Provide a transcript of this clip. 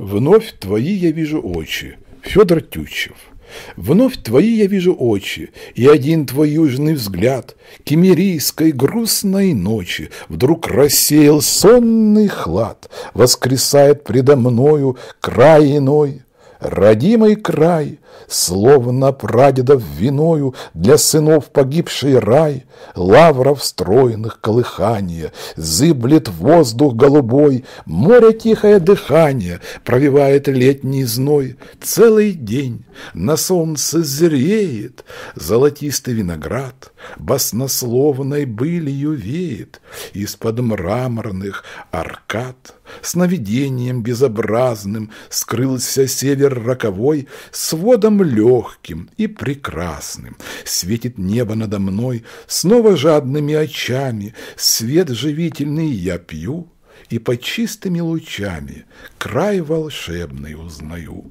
Вновь твои я вижу очи. Федор Тютчев. Вновь твои я вижу очи, и один твой южный взгляд Кемерийской грустной ночи Вдруг рассеял сонный хлад, Воскресает предо мною край иной, Родимый край, словно прадедов виною, Для сынов погибший рай, Лавров стройных колыхание, Зыблет воздух голубой, Море тихое дыхание Провивает летний зной. Целый день на солнце зреет Золотистый виноград, Баснословной былью веет Из-под мраморных аркад — сновидением безобразным скрылся север роковой, водом легким и прекрасным. Светит небо надо мной, снова жадными очами, свет живительный я пью, и под чистыми лучами край волшебный узнаю.